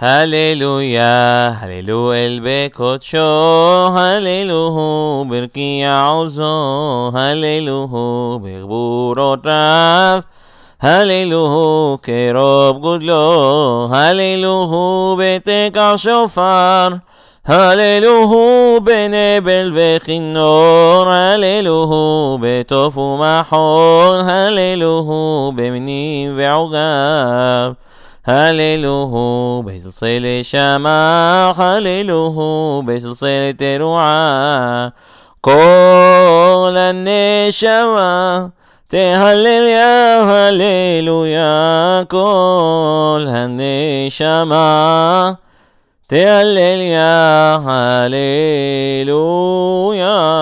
هللويا هللو البكوتشو هللوه بركي عوزو هللوه بغبور الرف هللوه كيروب قدلو هللوه بتك شوفار هللوه بنبل وخنور هللوه بتوفو محور هللوه بمنين وعقاب هلله بسلسلة شمع خلله بسلسلة رعاة كل النشمة تهلل يا هليل يا كل النشمة تهلل يا هليل يا